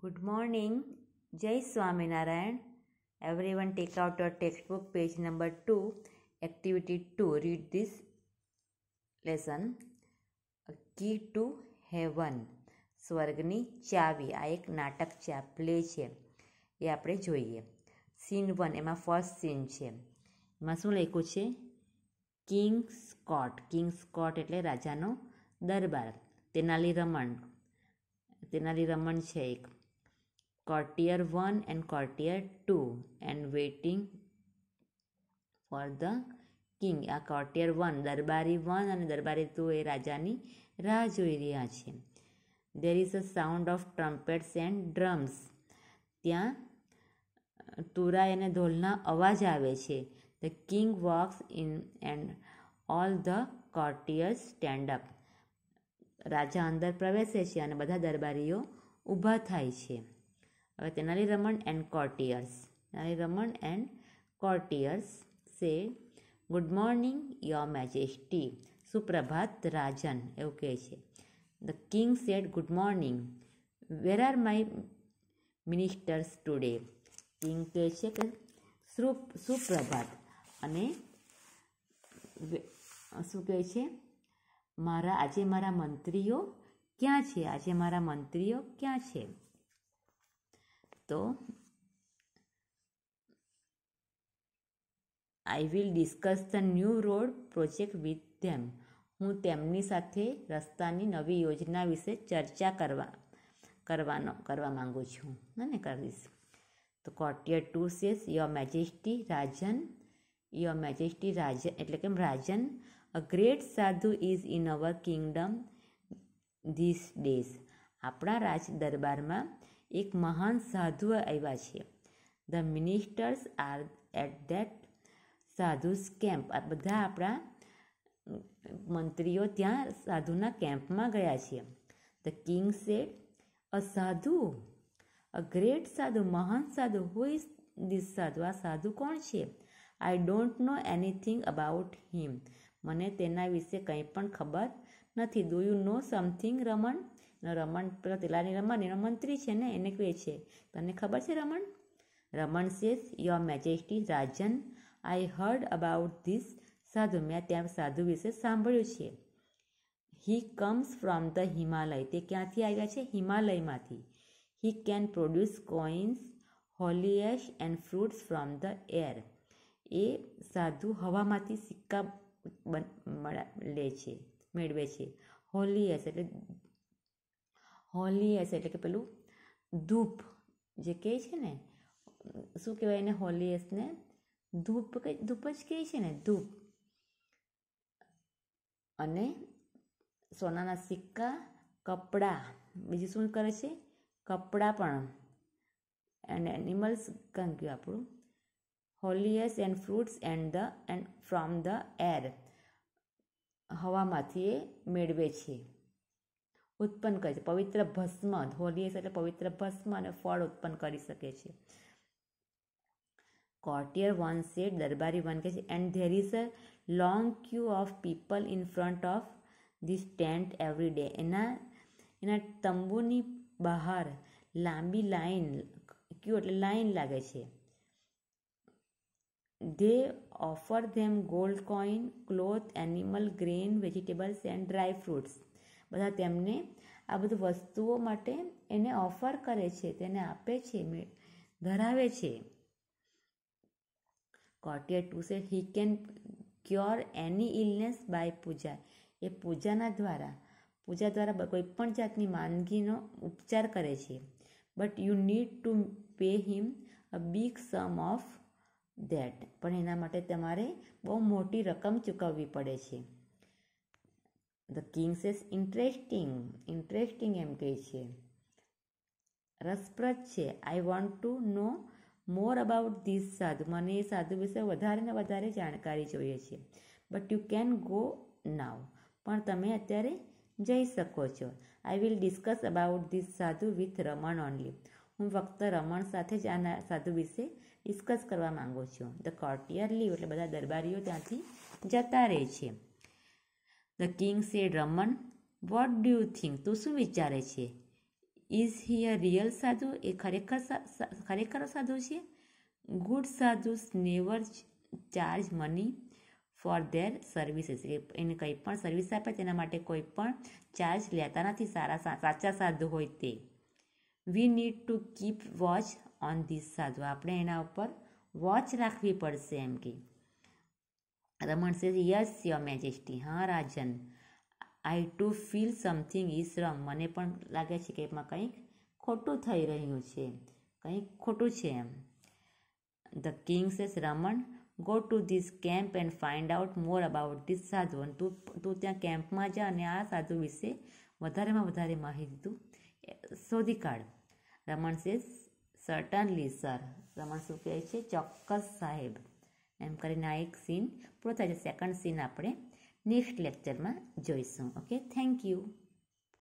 good morning જય Swaminarayan everyone take out your textbook page number two activity two read this lesson key to heaven સ્વર્ગની ચાવી આ એક નાટક છે આ પ્લે છે એ આપણે જોઈએ સીન વન એમાં ફર્સ્ટ સીન છે એમાં શું લખ્યું છે કિંગ સ્કોટ કિંગ સ્કોટ એટલે રાજાનો દરબાર તેનાલી રમણ તેનાલી રમણ છે એક courtier 1 and courtier 2 and waiting for the king આ કોર્ટિયર વન દરબારી વન અને દરબારી ટુ એ રાજાની રાહ જોઈ રહ્યા છે there is a sound of trumpets and drums ત્યાં તુરા અને ધોલના અવાજ આવે છે the king walks in and all the courtiers stand up રાજા અંદર પ્રવેશે છે અને બધા દરબારીઓ ઊભા થાય છે હવે Tenali Raman and courtiers Tenali Raman and courtiers say good morning your majesty સુપ્રભાત રાજન એવું કહે છે the king said good morning where are my ministers today king કહે છે કે સુપ્રભાત અને શું કહે છે મારા આજે મારા મંત્રીઓ ક્યાં છે આજે મારા મંત્રીઓ ક્યાં છે તો I will discuss the new road project with them હું તેમની સાથે રસ્તાની નવી યોજના વિશે ચર્ચા કરવા કરવાનો કરવા માગું છું અને કરીશ તો courtier two says your majesty રાજન યોર મેજેસ્ટી રાજન એટલે કે રાજન a great sadhu is in our kingdom these days આપણા રાજ દરબારમાં એક મહાન સાધુ આવ્યા છે the ministers are at that sadhu's camp આ બધા આપણા મંત્રીઓ ત્યાં સાધુના કેમ્પમાં ગયા છે ધ કિંગ સેડ અ સાધુ અ ગ્રેટ સાધુ મહાન સાધુ હુ ઇઝ ધીસ સાધુ આ સાધુ કોણ છે I don't know anything about him મને તેના વિશે કંઈ પણ ખબર નથી do you know something Raman Raman પેલા તેલાની રમણ એનો મંત્રી છે ને એને કહે છે તમને ખબર છે Raman Raman says your majesty રાજન I heard about this sadhu મેં ત્યાં સાધુ વિશે સાંભળ્યું છે he comes from the Himalaya તે ક્યાંથી આવ્યા છે હિમાલયમાંથી he can produce coins holy ash and fruits from the air એ સાધુ હવામાંથી સિક્કા લે છે મેળવે છે હોલીએશ એટલે હોલી હશે એટલે કે પેલું ધૂપ જે કહે છે ને શું કહેવાય એને હોલીએસને ધૂપ કે ધૂપ જ કહે છે ને ધૂપ અને સોનાના સિક્કા કપડાં બીજું શું કરે છે કપડાં પણ એન્ડ એનિમલ્સ કંઈ ગયું આપણું holy ash and fruits and the and from the air હવામાંથી એ મેળવે છે ઉત્પન્ન કરે છે પવિત્ર ભસ્મ ધોલીએ એટલે પવિત્ર ભસ્મ અને ફળ ઉત્પન્ન કરી શકે છે કોર્ટિયર વન સેટ દરબારી વન કહે છે and there is a long queue of people in front of this tent every day એના એના તંબુની બહાર લાંબી લાઈન ક્યુ એટલે લાઇન લાગે છે they offer them gold coin cloth animal grain vegetables and dry fruits બધા તેમને આ બધું વસ્તુઓ માટે એને ઓફર કરે છે તેને આપે છે ધરાવે છે courtier two say he can cure any illness by puja એ પૂજાના દ્વારા પૂજા દ્વારા કોઈ પણ જાતની માંદગીનો ઉપચાર કરે છે but you need to pay him a big sum of that પણ એના માટે તમારે બહુ મોટી રકમ ચૂકવવી પડે છે the kings is interesting interesting એમ કહે છે રસપ્રદ છે I want to know more about this sadhu મને એ સાધુ વિશે વધારે ને વધારે જાણકારી જોઈએ છે but you can go now પણ તમે અત્યારે જઈ શકો છો I will discuss about this sadhu with Raman only હું ફક્ત રમણ સાથે જ આના સાધુ વિશે ડિસ્કસ કરવા માગું છું ધ કોર્ટિયર લીવ એટલે બધા દરબારીઓ ત્યાંથી જતા રહે છે the king said Raman what do you think તું શું વિચારે છે ઇઝ હી અ રિયલ સાધુ એ ખરેખર ખરેખર સાધુ છે good sadhu never charge money for their services એને કંઈ પણ સર્વિસ આપે તેના માટે કોઈ પણ ચાર્જ લેતા નથી સારા સાચા સાધુ હોય તે we need to keep watch on this sadhu આપણે એના ઉપર વોચ રાખવી પડશે એમ કે Raman says, yes Your majesty હા રાજન I too feel something is wrong મને પણ લાગે છે કે એમાં કંઈક ખોટું થઈ રહ્યું છે કંઈક ખોટું છે એમ the king says Raman go to this camp and find out more about this sadhu અને તું તું ત્યાં કેમ્પમાં જા અને આ સાધુ વિશે વધારેમાં વધારે માહિતી તું શોધી કાઢ રમણ સેઝ સર્ટનલી સર રમણ શું કહે છે ચોક્કસ સાહેબ એમ કરીને આ એક સીન પૂરો થાય છે સેકન્ડ સીન આપણે નેક્સ્ટ લેક્ચરમાં જોઈશું ઓકે થેન્ક યુ